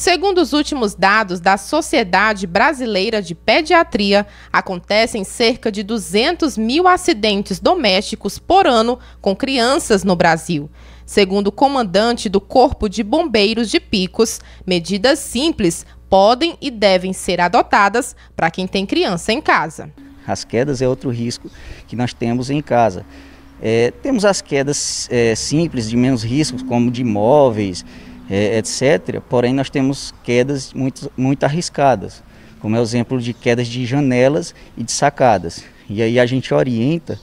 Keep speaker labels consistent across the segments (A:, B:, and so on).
A: Segundo os últimos dados da Sociedade Brasileira de Pediatria, acontecem cerca de 200 mil acidentes domésticos por ano com crianças no Brasil. Segundo o comandante do Corpo de Bombeiros de Picos, medidas simples podem e devem ser adotadas para quem tem criança em casa.
B: As quedas é outro risco que nós temos em casa. É, temos as quedas é, simples, de menos riscos, como de móveis é, etc. Porém, nós temos quedas muito, muito arriscadas, como é o exemplo de quedas de janelas e de sacadas. E aí a gente orienta,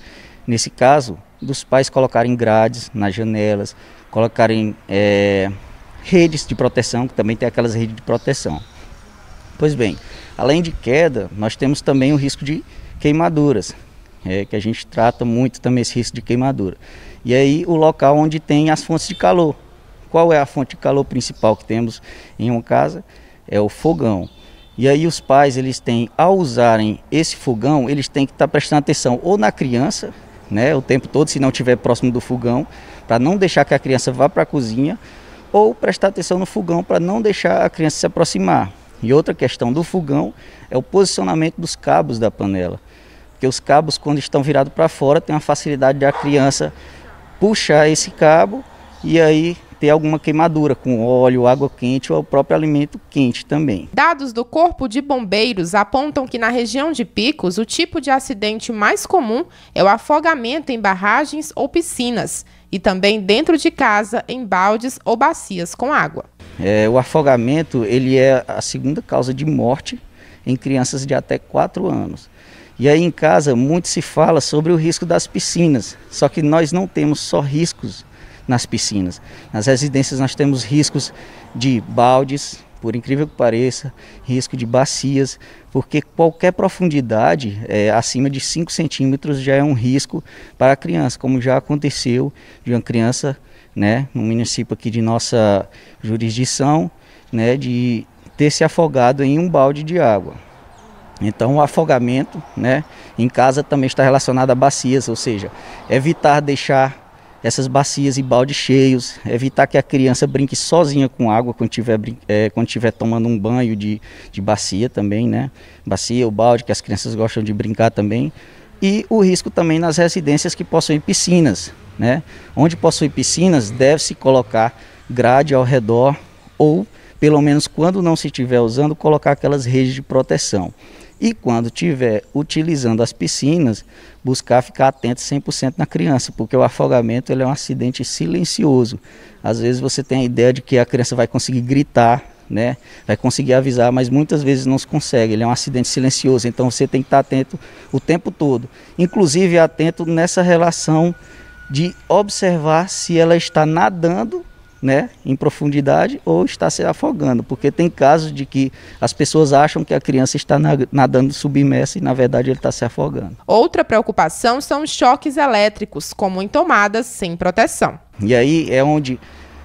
B: nesse caso, dos pais colocarem grades nas janelas, colocarem é, redes de proteção, que também tem aquelas redes de proteção. Pois bem, além de queda, nós temos também o risco de queimaduras, é, que a gente trata muito também esse risco de queimadura. E aí o local onde tem as fontes de calor, qual é a fonte de calor principal que temos em uma casa? É o fogão. E aí os pais, eles têm, ao usarem esse fogão, eles têm que estar tá prestando atenção ou na criança, né, o tempo todo, se não estiver próximo do fogão, para não deixar que a criança vá para a cozinha, ou prestar atenção no fogão para não deixar a criança se aproximar. E outra questão do fogão é o posicionamento dos cabos da panela. Porque os cabos, quando estão virados para fora, tem a facilidade de a criança puxar esse cabo e aí ter alguma queimadura com óleo, água quente ou o próprio alimento quente também.
A: Dados do Corpo de Bombeiros apontam que na região de Picos, o tipo de acidente mais comum é o afogamento em barragens ou piscinas e também dentro de casa em baldes ou bacias com água.
B: É, o afogamento ele é a segunda causa de morte em crianças de até 4 anos. E aí em casa muito se fala sobre o risco das piscinas, só que nós não temos só riscos nas piscinas. Nas residências nós temos riscos de baldes, por incrível que pareça, risco de bacias, porque qualquer profundidade é, acima de 5 centímetros já é um risco para a criança, como já aconteceu de uma criança né, no município aqui de nossa jurisdição, né, de ter se afogado em um balde de água. Então, o afogamento né, em casa também está relacionado a bacias, ou seja, evitar deixar essas bacias e baldes cheios, evitar que a criança brinque sozinha com água quando estiver é, eh, quando tiver tomando um banho de, de bacia também, né? Bacia ou balde, que as crianças gostam de brincar também. E o risco também nas residências que possuem piscinas, né? Onde possuem piscinas, deve-se colocar grade ao redor ou pelo menos quando não se estiver usando, colocar aquelas redes de proteção. E quando estiver utilizando as piscinas, buscar ficar atento 100% na criança, porque o afogamento ele é um acidente silencioso. Às vezes você tem a ideia de que a criança vai conseguir gritar, né? Vai conseguir avisar, mas muitas vezes não se consegue. Ele é um acidente silencioso, então você tem que estar atento o tempo todo. Inclusive atento nessa relação de observar se ela está nadando né, em profundidade ou está se afogando, porque tem casos de que as pessoas acham que a criança está nadando submersa e na verdade ele está se afogando.
A: Outra preocupação são os choques elétricos, como em tomadas sem proteção.
B: E aí é onde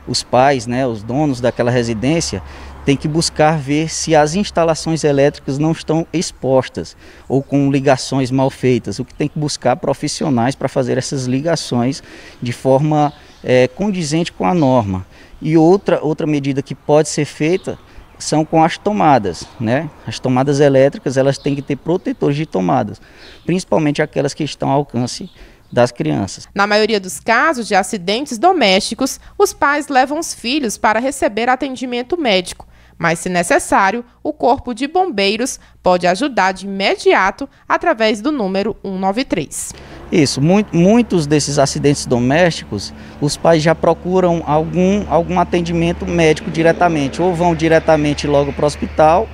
B: os pais, né, os donos daquela residência, tem que buscar ver se as instalações elétricas não estão expostas ou com ligações mal feitas. O que tem que buscar profissionais para fazer essas ligações de forma é, condizente com a norma. E outra, outra medida que pode ser feita são com as tomadas, né? As tomadas elétricas, elas têm que ter protetores de tomadas, principalmente aquelas que estão ao alcance das crianças.
A: Na maioria dos casos de acidentes domésticos, os pais levam os filhos para receber atendimento médico, mas se necessário, o Corpo de Bombeiros pode ajudar de imediato através do número 193.
B: Isso, muito, muitos desses acidentes domésticos, os pais já procuram algum, algum atendimento médico diretamente, ou vão diretamente logo para o hospital,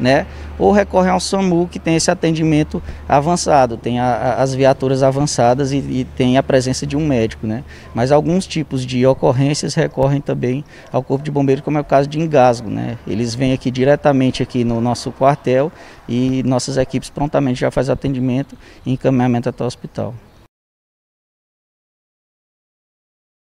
B: né? ou recorrer ao SAMU, que tem esse atendimento avançado, tem a, as viaturas avançadas e, e, tem a presença de um médico. Né? Mas alguns tipos de ocorrências recorrem também ao Corpo de Bombeiros, como é o caso de engasgo. Né? Eles vêm aqui diretamente aqui no nosso quartel e nossas equipes prontamente já fazem atendimento e encaminhamento até o hospital.